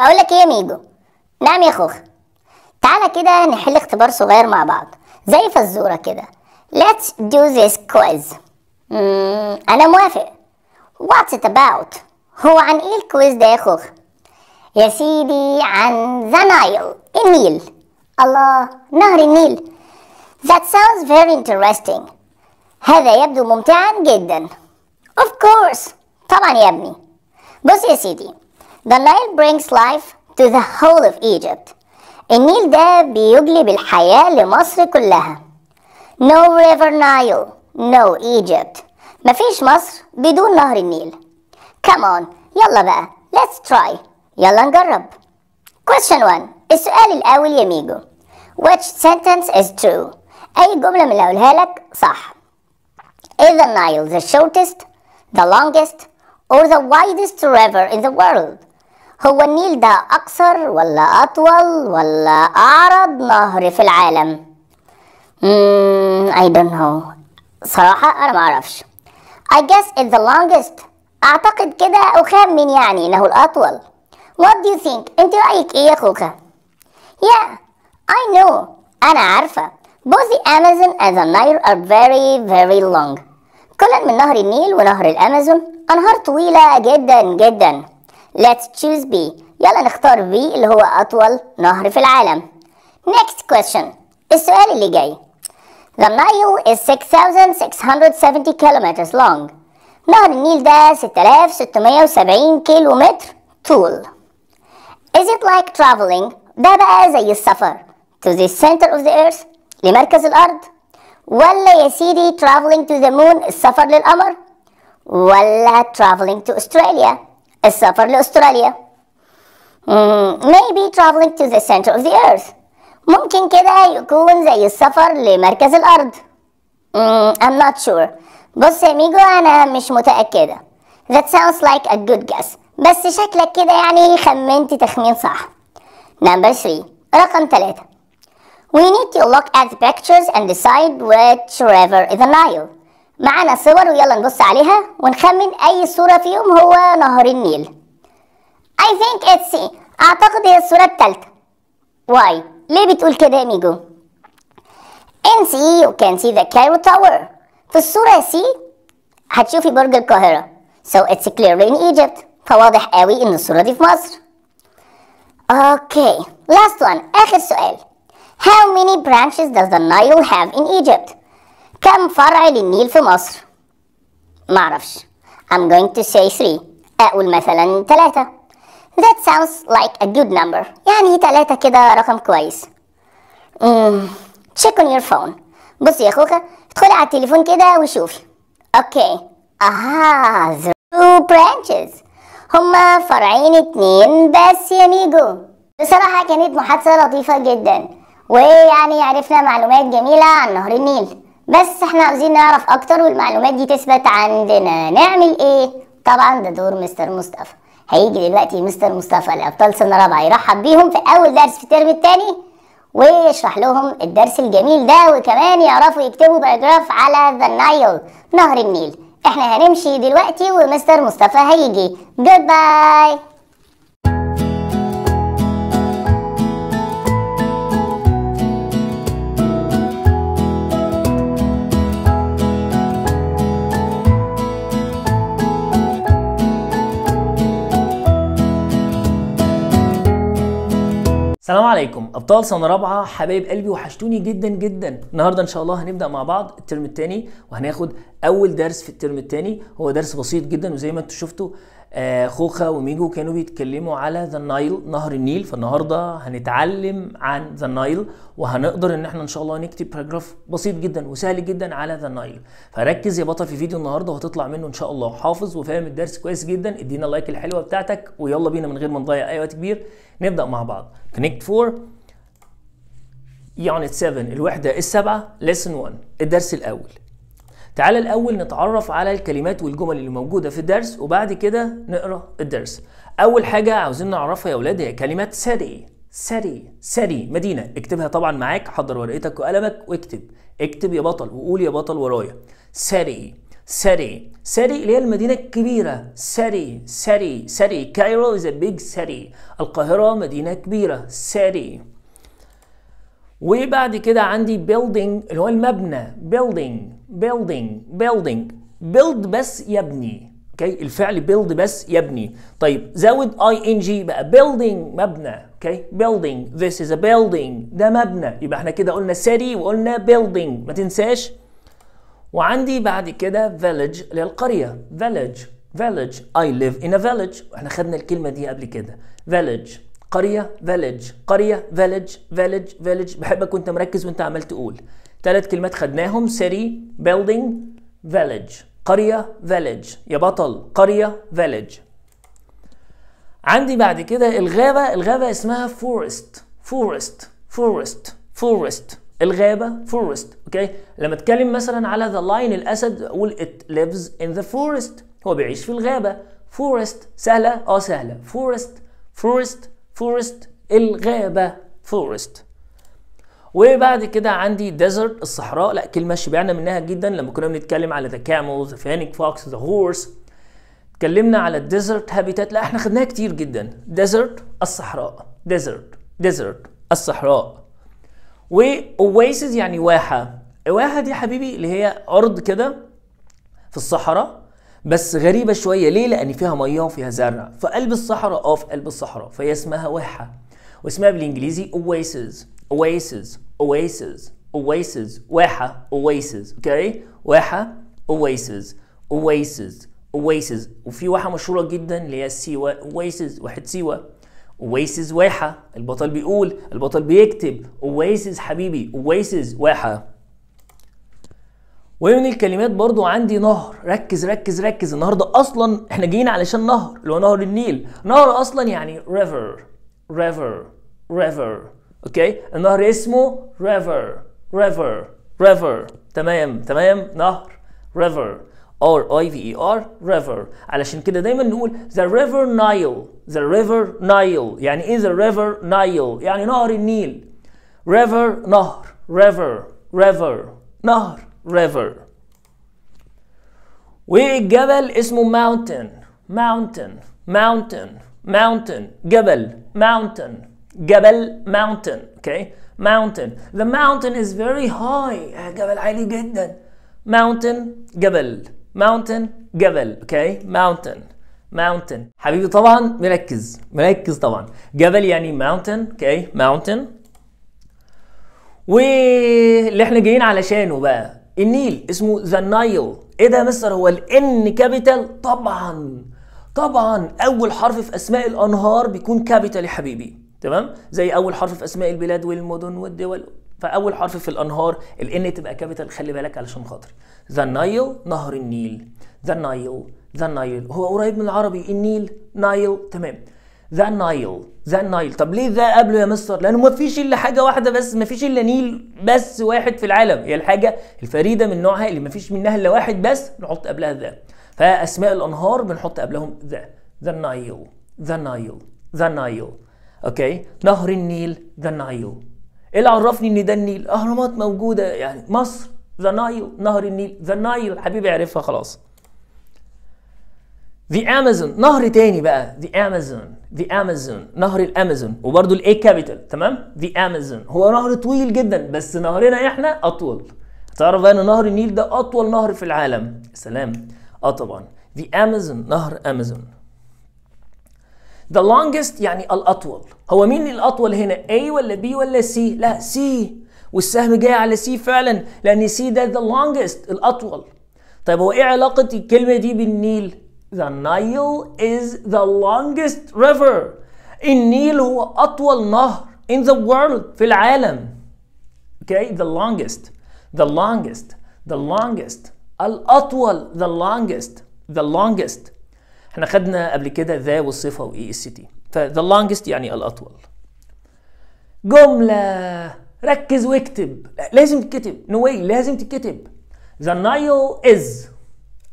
اقول لك ايه يا ميجو نعم يا خوخ تعالى كده نحل اختبار صغير مع بعض زي فزوره كده let's do this quiz انا موافق what's it about هو عن ايه الكويز ده يا خوخ يا سيدي عن ذا نايل النيل الله نهر النيل That sounds very interesting هذا يبدو ممتعا جدا Of course طبعا يا ابني بص يا سيدي The Nile brings life to the whole of Egypt. النيل ده بيجلب الحياة لمصر كلها. No river Nile, no Egypt. مفيش مصر بدون نهر النيل. Come on, يلا بقى, let's try. يلا نجرب. Question 1 السؤال الأول يا ميجو. Which sentence is true? أي جملة من اللي هقولها لك صح. Is the Nile the shortest, the longest, or the widest river in the world? هو النيل ده أقصر ولا أطول ولا أعرض نهر في العالم؟ hmm, I don't know صراحة أنا معرفش I guess it's the longest أعتقد كده أخمن يعني إنه الأطول What do you think؟ أنت رأيك إيه يا خوكا؟ Yeah I know أنا عارفة Both the Amazon and the Nile are very very long كلا من نهر النيل ونهر الأمازون أنهار طويلة جدا جدا Let's choose B يلا نختار B اللي هو أطول نهر في العالم Next question السؤال اللي جاي The Nile is 6670 kilometers long نهر النيل ده 6670 كيلو متر طول Is it like traveling ده بقى زي السفر to the center of the earth لمركز الأرض ولا يا سيدي traveling to the moon السفر للقمر ولا traveling to Australia السفر لأستراليا maybe traveling to the center of the earth ممكن كده يكون زي السفر لمركز الأرض I'm not sure بص يا ميجو أنا مش متأكدة That sounds like a good guess بس شكلك كده يعني خمنت تخمين صح Number 3 رقم 3 We need to look at the pictures and decide which river is the Nile معانا صور ويلا نبص عليها ونخمن اي صورة فيهم هو نهر النيل I think it's C اعتقد هي الصورة التالتة Why ليه بتقول كده يا ميجو In C you can see the Cairo Tower في الصورة C هتشوفي برج القاهرة So it's clearly in Egypt فواضح قوي ان الصورة دي في مصر Okay last one اخر سؤال How many branches does the Nile have in Egypt كم فرع للنيل في مصر؟ معرفش I'm going to say three. أقول مثلا ثلاثة. That sounds like a good number يعني ثلاثة كده رقم كويس Mm. Check on your phone بصي يا أخوكا ادخلي على التليفون كده وشوفي أوكي أها the two branches هما فرعين اتنين بس يا ميجو بصراحة كانت محادثة لطيفة جدا ويعني عرفنا معلومات جميلة عن نهر النيل بس احنا عاوزين نعرف اكتر والمعلومات دي تثبت عندنا نعمل ايه طبعا ده دور مستر مصطفى هيجي دلوقتي مستر مصطفى لابطال سنه رابعه يرحب بيهم في اول درس في الترم الثاني ويشرح لهم الدرس الجميل ده وكمان يعرفوا يكتبوا باراجراف على ذا نايل نهر النيل احنا هنمشي دلوقتي ومستر مصطفى هيجي جود باي السلام عليكم ابطال سنه رابعه حبايب قلبي وحشتوني جدا جدا النهارده ان شاء الله هنبدا مع بعض الترم الثاني وهناخد اول درس في الترم الثاني هو درس بسيط جدا وزي ما انتم شفتوا آه، خوخه وميجو كانوا بيتكلموا على ذا نايل نهر النيل فالنهارده هنتعلم عن ذا نايل وهنقدر ان احنا ان شاء الله نكتب باراجراف بسيط جدا وسهل جدا على ذا نايل فركز يا بطل في فيديو النهارده وهتطلع منه ان شاء الله حافظ وفاهم الدرس كويس جدا ادينا اللايك الحلوه بتاعتك ويلا بينا من غير ما نضيع اي وقت كبير نبدا مع بعض كونكت 4 يونت 7 الوحده السابعه ليسن 1 الدرس الاول تعال الأول نتعرف على الكلمات والجمل اللي موجودة في الدرس وبعد كده نقرأ الدرس أول حاجة عاوزين نعرفها يا أولاد هي كلمة سري سري سري مدينة اكتبها طبعا معاك حضر ورقتك وقلمك واكتب اكتب يا بطل وقول يا بطل ورايا سري سري سري اللي هي المدينة الكبيرة سري سري سري كايرو is a big سري القاهرة مدينة كبيرة سري وبعد كده عندي building اللي هو المبنى building building building build بس يبني اوكي okay. الفعل build بس يبني طيب زود اي ان جي بقى building مبنى اوكي okay. building this is a building ده مبنى يبقى احنا كده قلنا city وقلنا building ما تنساش وعندي بعد كده village للقريه village village I live in a village احنا خدنا الكلمه دي قبل كده village قريه village قريه village village village بحب كنت مركز وانت عمال تقول ثلاث كلمات خدناهم سيري بيلدينج فيليج قرية فيليج يا بطل قرية فيليج عندي بعد كده الغابة الغابة اسمها فورست فورست فورست فورست الغابة فورست اوكي لما اتكلم مثلا على ذا لاين الاسد اقول ات ليفز ان ذا فورست هو بيعيش في الغابة فورست سهلة اه سهلة فورست فورست فورست الغابة فورست وبعد كده عندي ديزرت الصحراء لا كلمه شبعنا منها جدا لما كنا بنتكلم على ذا كامل ذا فينيك فوكس ذا هورس اتكلمنا على الديزرت هابيتات لا احنا خدناها كتير جدا ديزرت الصحراء ديزرت ديزرت الصحراء واويسز يعني واحه واحه دي حبيبي اللي هي ارض كده في الصحراء بس غريبه شويه ليه لان فيها ميه وفيها زرع في قلب الصحراء اه في قلب الصحراء فهي اسمها واحه واسمها بالانجليزي اويسز oasis oasis oasis واحة oasis اوكي واحة oasis oasis oasis وفي واحة مشهورة جدا اللي هي سيوا oasis واحد سيوة oasis واحة البطل بيقول البطل بيكتب oasis حبيبي oasis واحة ومن الكلمات برضو عندي نهر ركز ركز ركز النهارده اصلا احنا جايين علشان نهر اللي هو نهر النيل نهر اصلا يعني river river river اوكي النهر اسمه river river river تمام تمام نهر river r i v e r river علشان كده دايما نقول the river Nile the river Nile يعني ايه the river Nile يعني نهر النيل river نهر river river نهر river والجبل اسمه mountain mountain mountain mountain جبل mountain جبل mountain okay mountain the mountain is very high آه، جبل عالي جدا mountain جبل mountain جبل okay mountain mountain حبيبي طبعا مركز مركز طبعا جبل يعني mountain okay mountain واللي احنا جايين علشانه بقى النيل اسمه ذا نايل ايه ده يا مستر هو الان كابيتال طبعا طبعا اول حرف في اسماء الانهار بيكون كابيتال يا حبيبي تمام زي اول حرف في اسماء البلاد والمدن والدول فاول حرف في الانهار الان تبقى كابيتال خلي بالك علشان خاطري ذا نايل نهر النيل ذا نايل ذا نايل هو قريب من العربي النيل نايل تمام ذا نايل ذا نايل طب ليه ذا قبله يا مستر لانه ما فيش الا حاجه واحده بس ما فيش الا نيل بس واحد في العالم هي الحاجه الفريده من نوعها اللي ما فيش منها الا واحد بس نحط قبلها ذا فاسماء الانهار بنحط قبلهم ذا ذا نايل ذا نايل ذا نايل اوكي نهر النيل ذا نايل ايه اللي عرفني ان ده النيل اهرامات موجوده يعني مصر ذا نايل نهر النيل ذا نايل حبيبي عرفها خلاص The Amazon نهر تاني بقى The Amazon The Amazon نهر الأمازون وبرده الأي كابيتال تمام The Amazon هو نهر طويل جدا بس نهرنا احنا أطول تعرف بقى إن نهر النيل ده أطول نهر في العالم سلام أه طبعا The Amazon نهر أمازون The longest يعني الأطول هو مين الأطول هنا A ولا B ولا C لا C والسهم جاي على C فعلا لأن C ده the longest الأطول طيب هو إيه علاقة الكلمة دي بالنيل The Nile is the longest river النيل هو أطول نهر in the world في العالم okay the longest the longest the longest الأطول the longest the longest احنا خدنا قبل كده ذا والصفه واي اس تي فذا لونجست يعني الاطول جمله ركز واكتب لازم تتكتب نو no لازم تتكتب ذا نايل از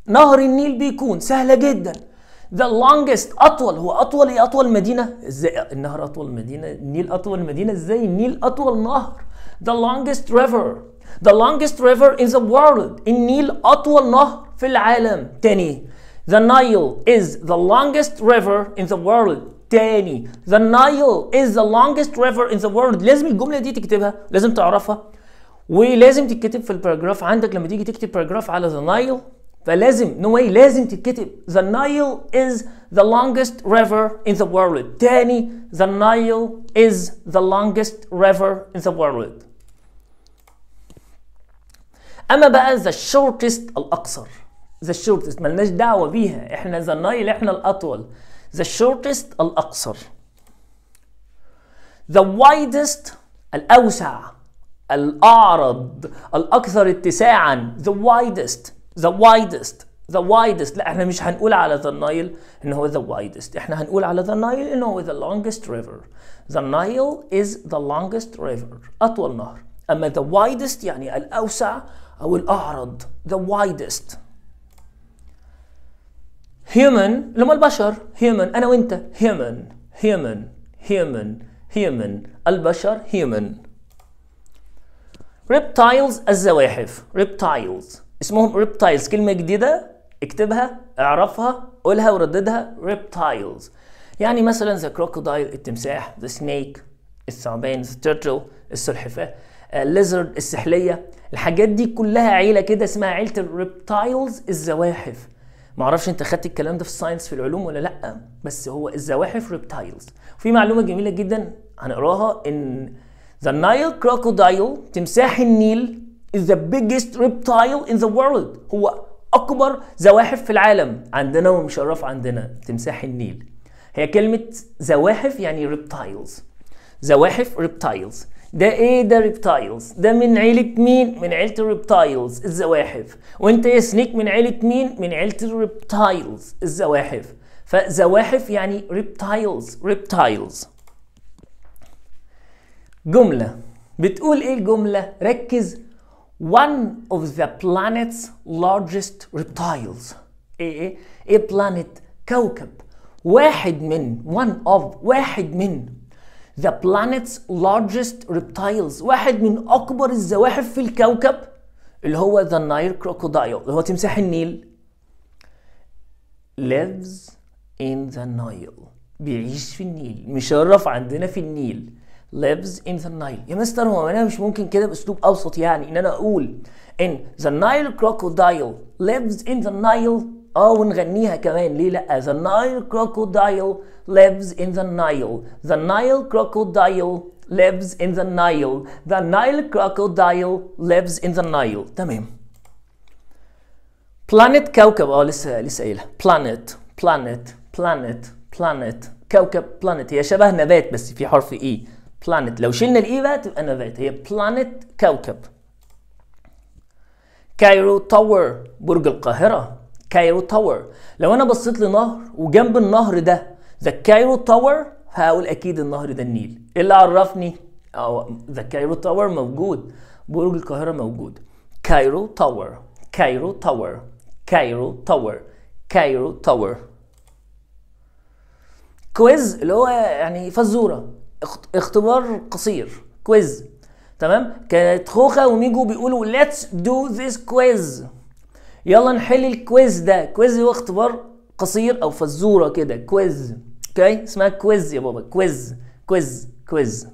نهر النيل بيكون سهله جدا ذا لونجست اطول هو اطول ايه اطول مدينه ازاي النهر اطول مدينه النيل اطول مدينه ازاي النيل اطول نهر the longest river the longest river in the world النيل أطول نهر في العالم تاني The Nile is the longest river in the world تاني The Nile is the longest river in the world لازم الجملة دي تكتبها لازم تعرفها ولازم تتكتب في الباراجراف عندك لما تيجي تكتب باراجراف على The Nile فلازم no way لازم تتكتب The Nile is the longest river in the world تاني The Nile is the longest river in the world أما بقى The shortest الأقصر ذا شورتست ملناش دعوه بيها احنا ذا النايل احنا الاطول ذا شورتست الاقصر ذا وايدست الاوسع الاعرض الاكثر اتساعا ذا وايدست ذا وايدست ذا وايدست لا احنا مش هنقول على ذا نايل ان هو ذا وايدست احنا هنقول على ذا نايل ان هو ذا لونجست ريفر ذا Nile از ذا لونجست ريفر اطول نهر اما ذا وايدست يعني الاوسع او الاعرض ذا وايدست هيومن اللي هم البشر هيومن انا وانت هيومن هيومن هيومن هيومن البشر هيومن ريبتايلز الزواحف ريبتايلز اسمهم ريبتايلز كلمه جديده اكتبها اعرفها قولها ورددها ريبتايلز يعني مثلا ذا كروكودايل التمساح ذا سنيك الثعبان ذا تيرتل السلحفاه الليزرد آه، السحليه الحاجات دي كلها عيله كده اسمها عيله الريبتايلز الزواحف معرفش انت خدت الكلام ده في الساينس في العلوم ولا لا بس هو الزواحف ريبتايلز في معلومه جميله جدا هنقراها ان ذا نايل كروكودايل تمساح النيل is the biggest reptile in the world هو اكبر زواحف في العالم عندنا ومشرف عندنا تمساح النيل هي كلمه زواحف يعني ريبتايلز زواحف ريبتايلز ده ايه ده ريبتايلز ده من عيلة مين من عيلة الريبتايلز الزواحف وانت يا سنيك من عيلة مين من عيلة الريبتايلز الزواحف فزواحف يعني ريبتايلز ريبتايلز جملة بتقول ايه الجملة ركز one of the planet's largest reptiles ايه ايه ايه planet كوكب واحد من one of واحد من The planet's largest reptiles واحد من أكبر الزواحف في الكوكب اللي هو The Nile Crocodile اللي هو تمساح النيل lives in the Nile بيعيش في النيل مشرف عندنا في النيل lives in the Nile يا مستر هو انا مش ممكن كده باسلوب أوسط يعني ان انا اقول ان the Nile crocodile lives in the Nile اه ونغنيها كمان ليه لا the Nile crocodile lives in the Nile. The Nile crocodile lives in the Nile. The Nile crocodile lives in the Nile. تمام. Planet كوكب اه لسه لسه قايلها. Planet planet planet planet كوكب planet هي شبه نبات بس في حرف اي. E. planet لو شلنا الاي e بقى تبقى نبات هي planet كوكب. كايرو تاور برج القاهرة كايرو تاور لو انا بصيت لنهر وجنب النهر ده ذا كايرو تاور هقول اكيد النهر ده النيل ايه اللي عرفني اه ذا كايرو تاور موجود برج القاهره موجود كايرو تاور كايرو تاور كايرو تاور كايرو تاور كويز اللي هو يعني فزوره اختبار قصير كويز تمام كانت خوخه وميجو بيقولوا ليتس دو ذيس كويز يلا نحل الكويز ده كويز هو اختبار قصير او فزوره كده كويز اوكي اسمها كويز يا بابا كويز كويز كويز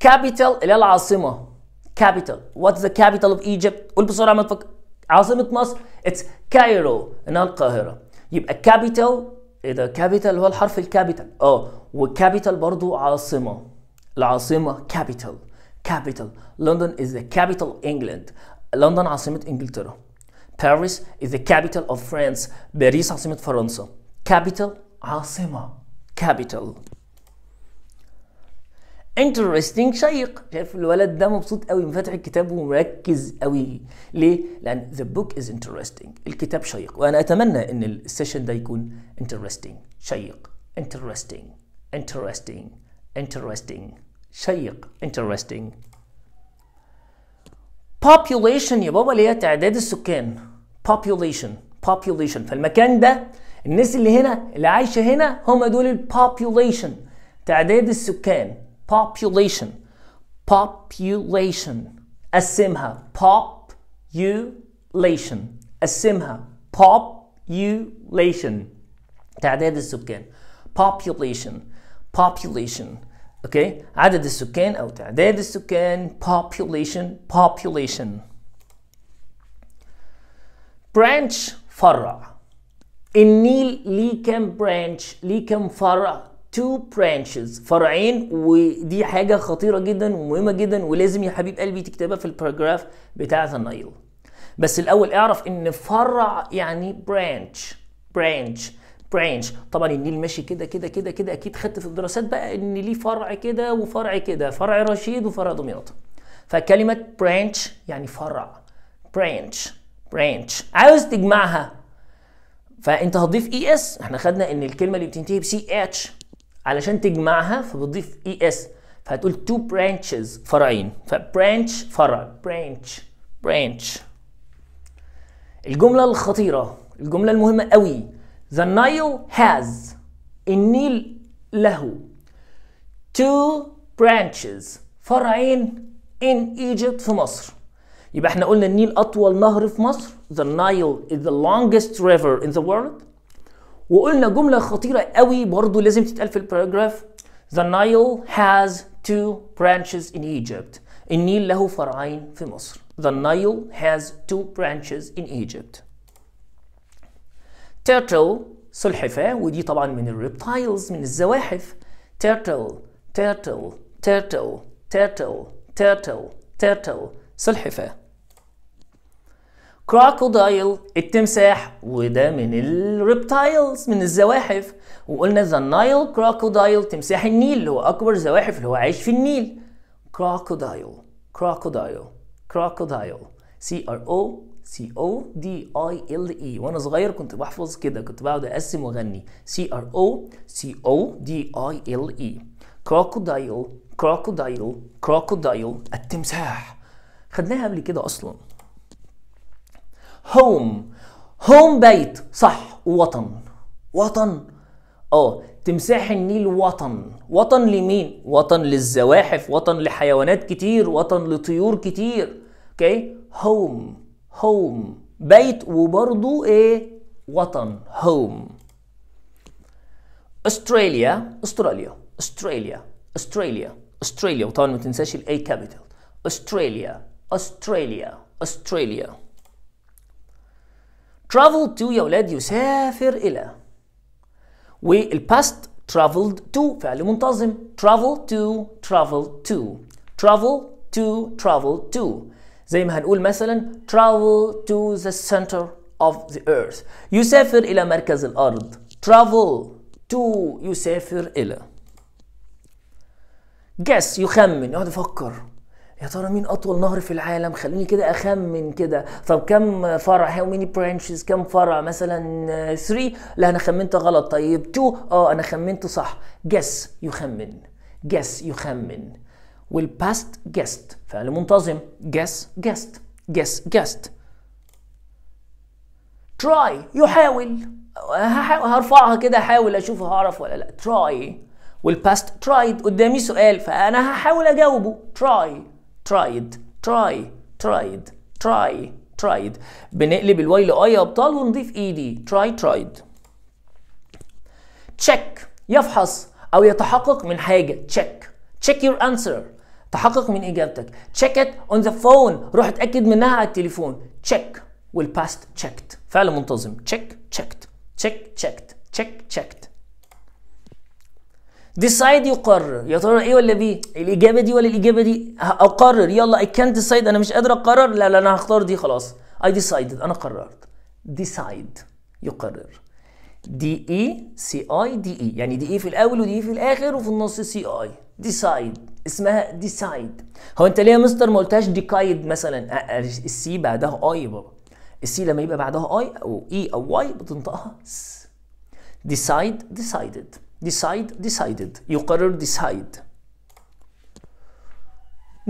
كابيتال اللي هي العاصمه كابيتال وات ذا كابيتال اوف ايجيبت قول بسرعه ما تفكر عاصمه مصر اتس كايرو انها القاهره يبقى كابيتال ايه ده كابيتال هو الحرف الكابيتال اه وكابيتال برضو عاصمه العاصمه كابيتال كابيتال لندن از ذا كابيتال انجلاند لندن عاصمه انجلترا باريس از ذا كابيتال اوف فرانس باريس عاصمه فرنسا capital عاصمة capital interesting شيق شايف الولد ده مبسوط قوي مفتح الكتاب ومركز قوي ليه لان the book is interesting الكتاب شيق وانا اتمنى ان السيشن ده يكون interesting شيق interesting interesting interesting شيق interesting population يا بابا اللي هي تعداد السكان population population فالمكان ده الناس اللي هنا اللي عايشه هنا هم دول البوبوليشن تعداد السكان population population قسمها population قسمها population تعداد السكان population population اوكي okay. عدد السكان او تعداد السكان population population branch فرع النيل ليه كام برانش ليه كام فرع تو برانشز فرعين ودي حاجه خطيره جدا ومهمه جدا ولازم يا حبيب قلبي تكتبها في الباراجراف بتاعه النيل بس الاول اعرف ان فرع يعني برانش برانش برانش طبعا النيل ماشي كده كده كده كده اكيد خدت في الدراسات بقى ان ليه فرع كده وفرع كده فرع رشيد وفرع دمياط فكلمه برانش يعني فرع برانش برانش عاوز تجمعها فانت هتضيف اي e اس احنا خدنا ان الكلمه اللي بتنتهي بسي اتش علشان تجمعها فبتضيف اي e اس فهتقول تو برانشز فرعين فبرانش فرع برانش برانش الجمله الخطيره الجمله المهمه قوي the Nile has النيل له two branches فرعين in Egypt في مصر يبقى احنا قلنا النيل اطول نهر في مصر the Nile is the longest river in the world وقلنا جمله خطيره قوي برضو لازم تتقال في الباراجراف the Nile has two branches in Egypt النيل له فرعين في مصر the Nile has two branches in Egypt turtle سلحفاة ودي طبعا من الريبتايلز من الزواحف turtle turtle turtle turtle turtle turtle سلحفاه كروكودايل التمساح وده من الريبتايلز من الزواحف وقلنا ذا نايل كروكودايل تمساح النيل اللي هو اكبر زواحف اللي هو عايش في النيل كروكودايل كروكودايل كروكودايل سي ار او سي او دي اي ال اي وانا صغير كنت بحفظ كده كنت بقعد اقسم واغني سي ار او سي او دي اي ال اي كروكودايل كروكودايل كروكودايل التمساح خدناها قبل كده اصلا هوم هوم بيت صح وطن وطن اه تمساح النيل وطن وطن لمين وطن للزواحف وطن لحيوانات كتير وطن لطيور كتير اوكي هوم هوم بيت وبرضو ايه وطن هوم استراليا استراليا استراليا استراليا استراليا وطبعا ما تنساش الاي كابيتال استراليا استراليا استراليا, أستراليا. travel to يا أولاد يسافر إلى والباست traveled to فعل منتظم travel to travel to travel to travel to زي ما هنقول مثلا travel to the center of the earth يسافر إلى مركز الأرض travel to يسافر إلى guess يخمن يقعد يفكر يا ترى مين اطول نهر في العالم خلوني كده اخمن كده طب كم فرع هاو ميني برانشز كم فرع مثلا 3 لا انا خمنت غلط طيب 2 اه انا خمنت صح جس يخمن جس يخمن والباست جست فعل منتظم جس جست جس جست تراي يحاول هرفعها كده احاول اشوف هعرف ولا لا تراي والباست ترايد قدامي سؤال فانا هحاول اجاوبه تراي tried try tried try tried بنقلب الواي لاي يا ابطال ونضيف اي دي try tried check يفحص او يتحقق من حاجه check check your answer تحقق من اجابتك check it on the phone روح اتاكد منها على التليفون check والباست checked فعل منتظم check checked check checked check checked ديسايد يقرر يا ترى ايه ولا بي الاجابه دي ولا الاجابه دي اقرر يلا اي كانت ديسايد انا مش قادر اقرر لا لا انا هختار دي خلاص اي ديسايدد انا قررت ديسايد يقرر دي اي سي اي دي اي يعني دي اي في الاول ودي اي في الاخر وفي النص سي اي ديسايد اسمها ديسايد هو انت ليه يا مستر ما قلتهاش ديكايد مثلا السي بعدها اي بابا السي لما يبقى بعدها اي او اي او واي بتنطقها ديسايد ديسايدد decide decided يقرر decide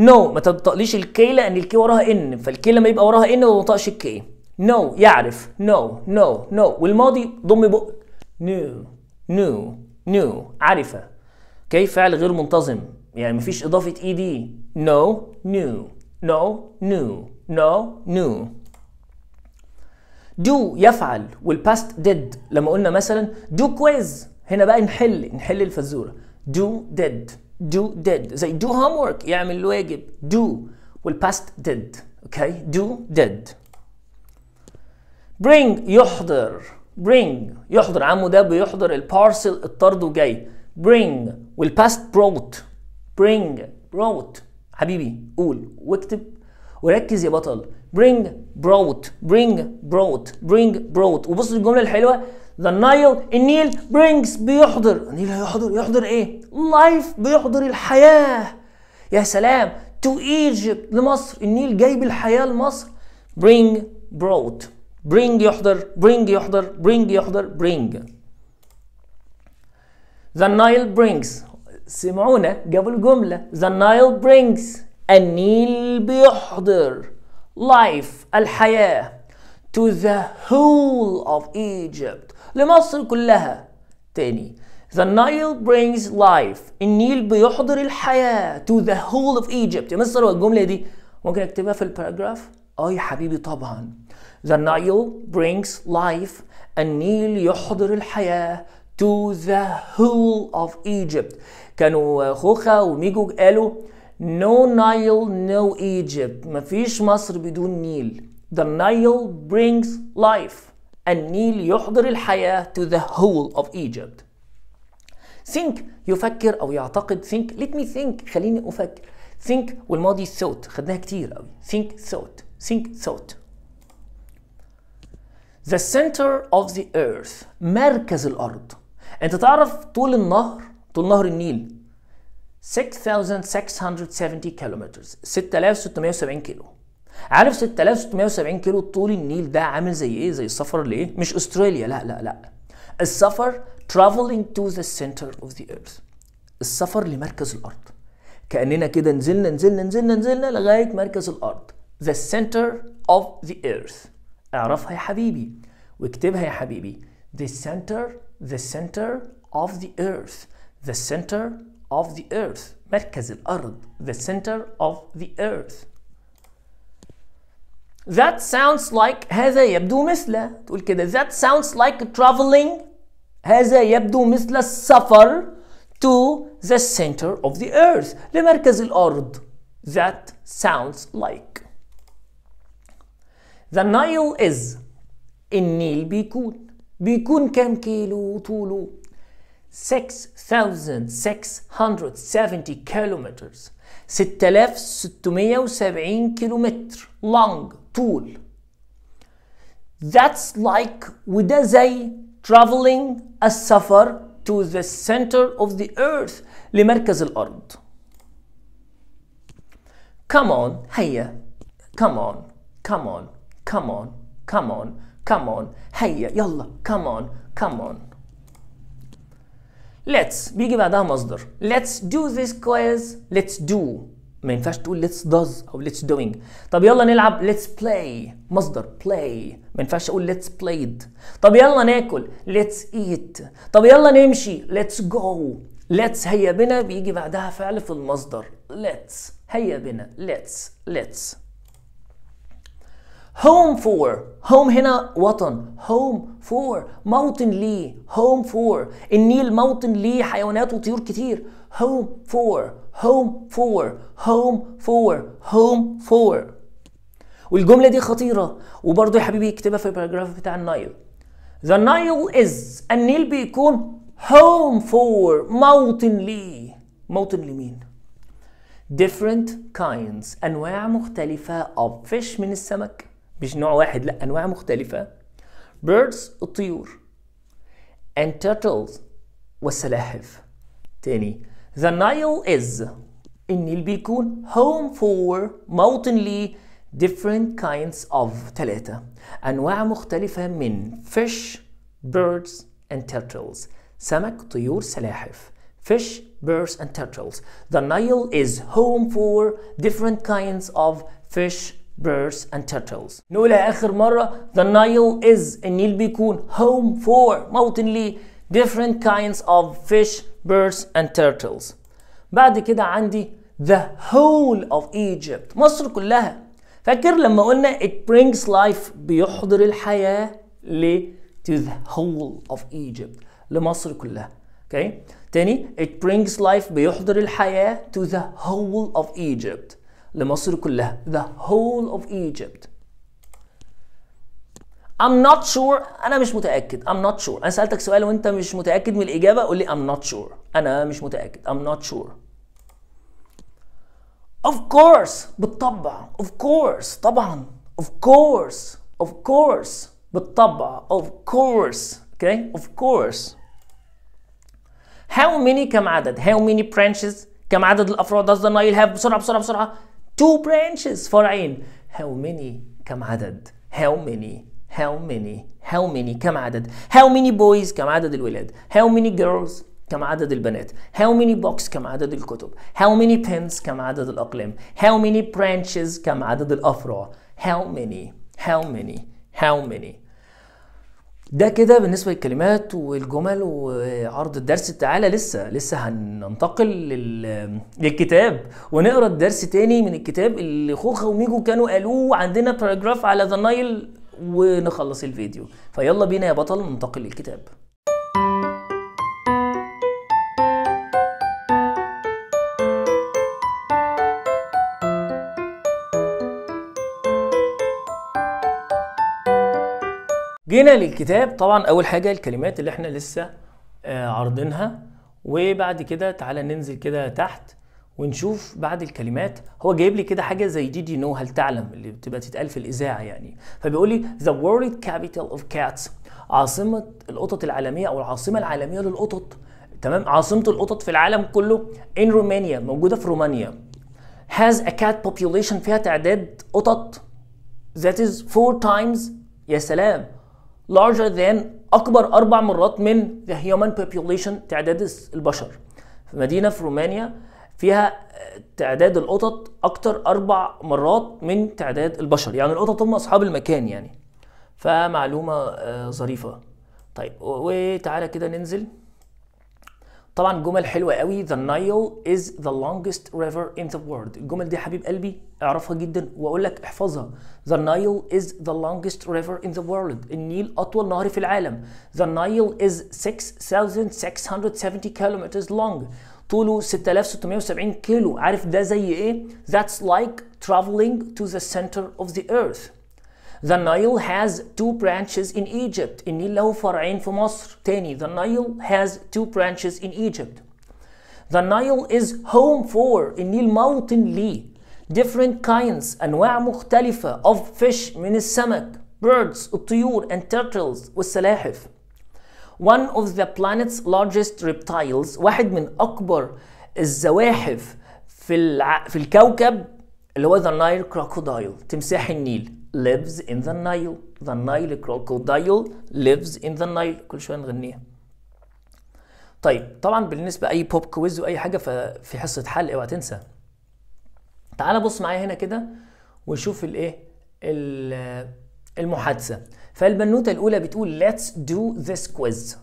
no ما تنطقليش الكي لان الكي وراها ان فالكي لما يبقى وراها ان ما تنطقش الكي no يعرف نو نو نو والماضي ضم بق نو نو نو عرفه كي فعل غير منتظم يعني مفيش اضافه اي دي نو نو نو نو نو نو دو يفعل والباست ديد لما قلنا مثلا دو كويز هنا بقى نحل نحل الفزوره do did do did زي do homework يعمل الواجب do والباست did okay do did bring يحضر bring يحضر عمو ده بيحضر البارسل الطرد وجاي bring والباست brought bring brought حبيبي قول واكتب وركز يا بطل bring brought bring brought bring brought وبص الجمله الحلوه ذا نايل النيل برينجز بيحضر النيل هيحضر يحضر ايه لايف بيحضر الحياه يا سلام تو ايجيبت لمصر النيل جايب الحياه لمصر برينج بروت برينج يحضر برينج يحضر برينج يحضر برينج ذا نايل برينجز سمعونا جابوا الجمله ذا نايل برينجز النيل بيحضر لايف الحياه to the whole of Egypt لمصر كلها تاني The Nile brings life النيل بيحضر الحياة to the whole of Egypt يا مستر الجملة دي ممكن اكتبها في الباراجراف اه يا حبيبي طبعا The Nile brings life النيل يحضر الحياة to the whole of Egypt كانوا خوخة وميجو قالوا no Nile no Egypt مفيش مصر بدون نيل The Nile brings life. النيل يحضر الحياة to the whole of Egypt. Think يفكر أو يعتقد think let me think خليني أفكر think والماضي thought خدناها كتير قوي think thought think thought The center of the earth مركز الأرض أنت تعرف طول النهر طول نهر النيل 6670 كيلومترز 6670 كيلو عارف 6670 كيلو طول النيل ده عامل زي ايه زي السفر لايه مش استراليا لا لا لا السفر traveling to the center of the earth السفر لمركز الارض كاننا كده نزلنا نزلنا نزلنا نزلنا لغايه مركز الارض the center of the earth اعرفها يا حبيبي واكتبها يا حبيبي the center the center of the earth the center of the earth مركز الارض the center of the earth That sounds like هذا يبدو مثل تقول كده That sounds like traveling هذا يبدو مثل السفر to the center of the earth لمركز الأرض That sounds like The Nile is النيل بيكون بيكون كم كيلو طوله 6670 kilometers 6670 كيلومتر لونج طول That's like وده زي traveling السفر to the center of the earth لمركز الأرض Come on هيا Come on Come on Come on Come on Come on هيا يلا Come on Come on let's بيجي بعدها مصدر let's do this quiz let's do ما ينفعش تقول let's does او let's doing طب يلا نلعب let's play مصدر play ما ينفعش اقول let's played طب يلا ناكل let's eat طب يلا نمشي let's go let's هيا بنا بيجي بعدها فعل في المصدر let's هيا بنا let's let's home for home هنا وطن home for موطن ليه home for النيل موطن ليه حيوانات وطيور كتير home for home for home for home for والجملة دي خطيرة وبرضه يا حبيبي اكتبها في الباراجراف بتاع النايل The Nile is النيل بيكون home for موطن ليه موطن لمين؟ different kinds أنواع مختلفة of fish من السمك مش نوع واحد لا انواع مختلفه birds الطيور and turtles والسلاحف تاني the Nile is النيل بيكون home for موطن لي different kinds of ثلاثة أنواع مختلفة من fish, birds and turtles سمك طيور سلاحف fish, birds and turtles The Nile is home for different kinds of fish, birds and turtles نقولها آخر مرة The Nile is النيل بيكون home for موطن different kinds of fish, birds and turtles بعد كده عندي the whole of Egypt مصر كلها فاكر لما قلنا it brings life بيحضر الحياة ل to the whole of Egypt لمصر كلها okay تاني it brings life بيحضر الحياة to the whole of Egypt لمصر كلها the whole of Egypt I'm not sure أنا مش متأكد I'm not sure أنا سألتك سؤال وأنت مش متأكد من الإجابة قول لي I'm not sure أنا مش متأكد I'm not sure Of course بالطبع Of course طبعا Of course Of course بالطبع Of course okay Of course How many كم عدد How many branches كم عدد الأفراد does the Nile have بسرعة بسرعة بسرعة two branches for عين how many كم عدد how many how many how many كم عدد how many boys كم عدد الولاد how many girls كم عدد البنات how many books كم عدد الكتب how many pens كم عدد الأقلام how many branches كم عدد الأفرع how many how many how many ده كده بالنسبة للكلمات والجمل وعرض الدرس تعالى لسه لسه هننتقل لل... للكتاب ونقرا الدرس تاني من الكتاب اللي خوخة وميجو كانوا قالوه عندنا باراجراف على ذا نايل ونخلص الفيديو فيلا بينا يا بطل ننتقل للكتاب جينا للكتاب طبعا اول حاجه الكلمات اللي احنا لسه آه، عارضينها وبعد كده تعالى ننزل كده تحت ونشوف بعد الكلمات هو جايب لي كده حاجه زي دي دي نو هل تعلم اللي بتبقى تتقال في الاذاعه يعني فبيقول لي ذا world capital of cats عاصمه القطط العالميه او العاصمه العالميه للقطط تمام عاصمه القطط في العالم كله ان رومانيا موجوده في رومانيا has a cat population فيها تعداد قطط that is four times يا سلام larger than اكبر اربع مرات من the human population تعداد البشر في مدينه في رومانيا فيها آه، تعداد القطط اكتر اربع مرات من تعداد البشر يعني القطط هم اصحاب المكان يعني فمعلومه آه، ظريفه طيب وتعالى كده ننزل طبعا جمل حلوة قوي the Nile is the longest river in the world الجمل دي حبيب قلبي اعرفها جدا واقولك احفظها the Nile is the longest river in the world النيل اطول نهر في العالم the Nile is 6670 kilometers long طوله 6670 كيلو عارف ده زي ايه that's like traveling to the center of the earth the Nile has two branches in Egypt. In ilau farain في مصر. the Nile has two branches in Egypt. The Nile is home for Inil الموطن li different kinds أنواع مختلفة of fish من birds الطيور and turtles والسلاحف one of the planet's largest reptiles واحد من أكبر الزواحف في, الع... في الكوكب اللي هو the Nile crocodile تمساح النيل lives in the Nile the Nile crocodile lives in the Nile كل شوية نغنيها طيب طبعا بالنسبة أي بوب كويز وأي حاجة ففي حصة حل اوعى تنسى تعال بص معايا هنا كده ونشوف الايه المحادثة فالبنوتة الأولى بتقول let's do this quiz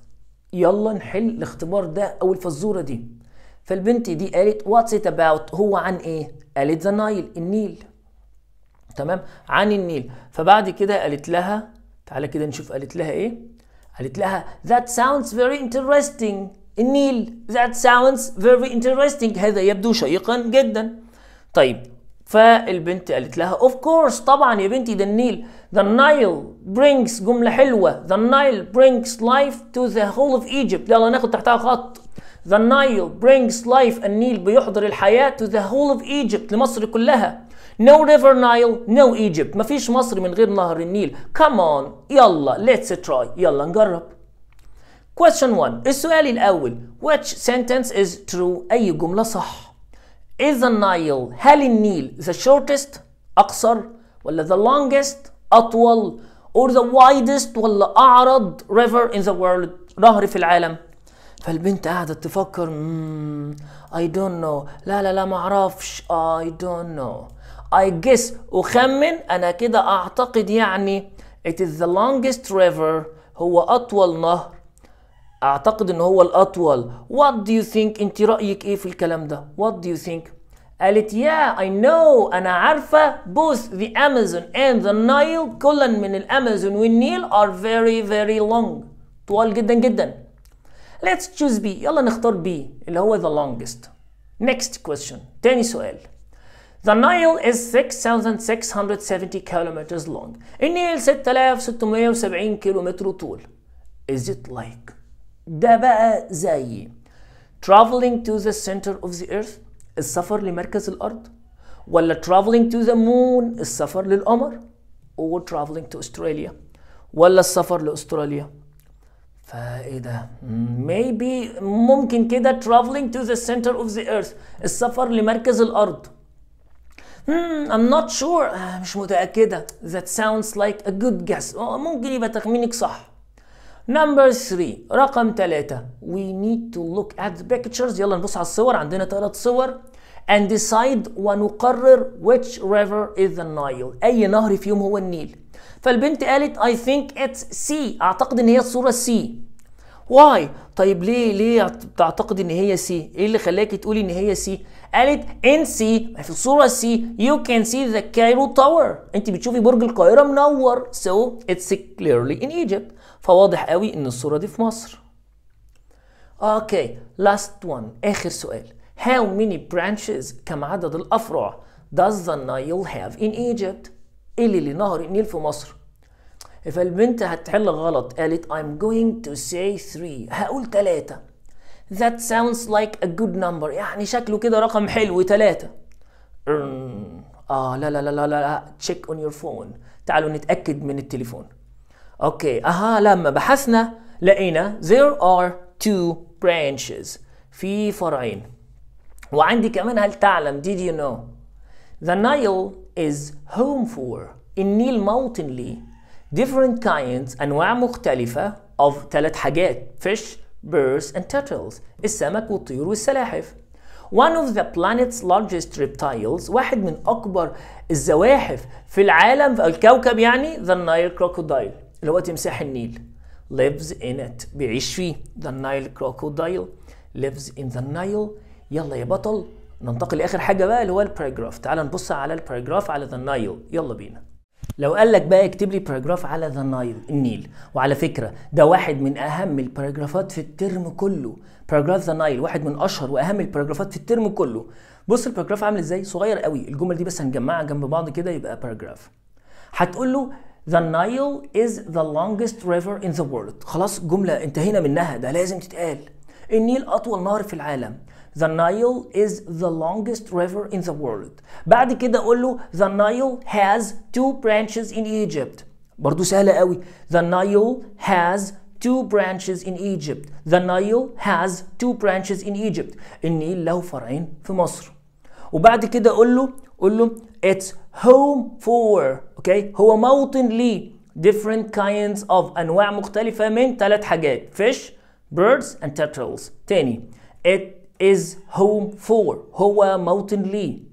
يلا نحل الاختبار ده أو الفزورة دي فالبنت دي قالت what's it about هو عن ايه قالت the Nile النيل تمام عن النيل فبعد كده قالت لها تعالى كده نشوف قالت لها ايه قالت لها that sounds very interesting النيل that sounds very interesting هذا يبدو شيقا جدا طيب فالبنت قالت لها اوف كورس طبعا يا بنتي ده النيل ذا نايل brings جمله حلوه ذا نايل brings لايف تو ذا هول اوف ايجيبت يلا ناخد تحتها خط ذا نايل brings لايف النيل بيحضر الحياه تو ذا هول اوف ايجيبت لمصر كلها No river Nile, no Egypt ما فيش مصر من غير نهر النيل Come on يلا let's try يلا نجرب Question 1 السؤال الأول Which sentence is true أي جملة صح Is the Nile هل النيل the shortest أقصر ولا the longest أطول or the widest ولا أعرض river in the world نهر في العالم فالبنت قاعدة تفكر hmm, I don't know لا لا لا ما معرفش I don't know I guess أخمن أنا كده أعتقد يعني it is the longest river هو أطول نهر أعتقد إن هو الأطول what do you think أنت رأيك إيه في الكلام ده what do you think قالت يا yeah I know أنا عارفة both the Amazon and the Nile كل من الأمازون والنيل are very very long طوال جدا جدا let's choose B يلا نختار B اللي هو the longest next question تاني سؤال The Nile is 6,670 kilometers long. النيل 6,670 كيلومتر طول. Is it like ده بقى زي traveling to the center of the earth السفر لمركز الأرض ولا traveling to the moon السفر للقمر or traveling to Australia ولا السفر لأستراليا فائدة. maybe ممكن كده traveling to the center of the earth السفر لمركز الأرض hmm, I'm not sure مش متأكدة that sounds like a good guess ممكن يبقى تخمينك صح Number 3 رقم 3 we need to look at the pictures يلا نبص على الصور عندنا ثلاث صور and decide ونقرر which river is the Nile أي نهر فيهم هو النيل فالبنت قالت I think it's C أعتقد إن هي الصورة C واي طيب ليه ليه بتعتقد ان هي سي ايه اللي خلاكي تقولي ان هي سي قالت ان سي في الصوره سي يو كان سي ذا كايرو تاور انت بتشوفي برج القاهره منور سو اتس كليرلي ان ايجيبت فواضح قوي ان الصوره دي في مصر اوكي لاست وان اخر سؤال how many branches كم عدد الافرع does the Nile have in Egypt اللي لنهر النيل في مصر فالبنت هتحل غلط قالت I'm going to say three هقول ثلاثة That sounds like a good number يعني شكله كده رقم حلو ثلاثة اه لا لا لا لا لا check on your phone تعالوا نتأكد من التليفون اوكي اها لما بحثنا لقينا there are two branches في فرعين وعندي كمان هل تعلم did you know the Nile is home for النيل موطن ليه different kinds أنواع مختلفة of ثلاث حاجات fish, birds and turtles السمك والطيور والسلاحف one of the planet's largest reptiles واحد من أكبر الزواحف في العالم في الكوكب يعني the Nile crocodile اللي هو تمساح النيل lives in it بيعيش فيه the Nile crocodile lives in the Nile يلا يا بطل ننتقل لآخر حاجة بقى اللي هو البراجراف تعال نبص على البراجراف على ذا نايل يلا بينا لو قال لك بقى اكتب لي باراجراف على ذا نايل النيل وعلى فكره ده واحد من اهم الباراجرافات في الترم كله باراجراف ذا نايل واحد من اشهر واهم الباراجرافات في الترم كله بص الباراجراف عامل ازاي صغير قوي الجمل دي بس هنجمعها جنب بعض كده يبقى باراجراف هتقول له The Nile is the longest river in the world خلاص جملة انتهينا منها ده لازم تتقال النيل أطول نهر في العالم The Nile is the longest river in the world بعد كده قول له The Nile has two branches in Egypt برضو سهلة قوي The Nile has two branches in Egypt The Nile has two branches in Egypt النيل له فرعين في مصر وبعد كده قول له قول له It's home for okay هو موطن لي different kinds of أنواع مختلفة من ثلاث حاجات fish birds and turtles تاني it is home for هو موطن لي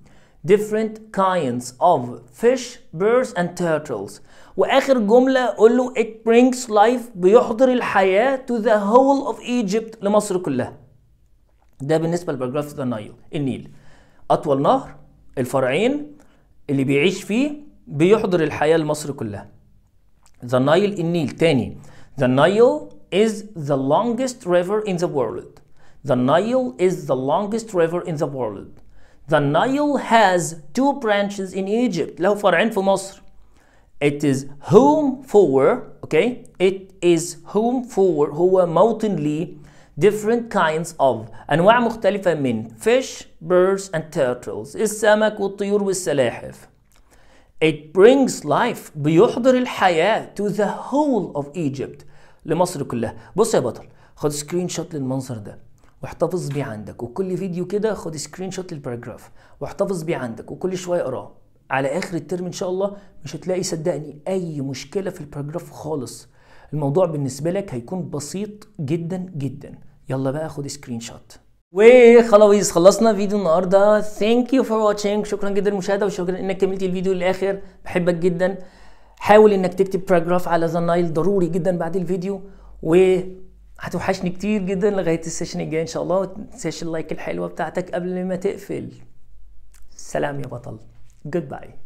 different kinds of fish, birds and turtles. واخر جمله قول له it brings life بيحضر الحياه to the whole of Egypt لمصر كلها. ده بالنسبه لباراجراف ذا نايل النيل. اطول نهر الفرعين اللي بيعيش فيه بيحضر الحياه لمصر كلها. ذا نايل النيل تاني. ذا نايل is the longest river in the world. The Nile is the longest river in the world. The Nile has two branches in Egypt. It is whom for, okay? It is whom for who are لي different kinds of أنواع مختلفة من fish, birds and turtles السمك والطيور والسلاحف. It brings life بيحضر الحياة to the whole of Egypt. لمصر كلها بص يا بطل خد سكرين شوت للمنظر ده واحتفظ بيه عندك وكل فيديو كده خد سكرين شوت للباراجراف واحتفظ بيه عندك وكل شويه اقراه على اخر الترم ان شاء الله مش هتلاقي صدقني اي مشكله في الباراجراف خالص الموضوع بالنسبه لك هيكون بسيط جدا جدا يلا بقى خد سكرين شوت وخلاويص خلصنا فيديو النهارده ثانك يو فور واتشينج شكرا جدا للمشاهده وشكرا انك كملت الفيديو للاخر بحبك جدا حاول انك تكتب باراجراف على ذا نايل ضروري جدا بعد الفيديو و هتوحشني كتير جدا لغايه السيشن الجاي ان شاء الله ما تنساش اللايك الحلوه بتاعتك قبل ما تقفل سلام يا بطل جود باي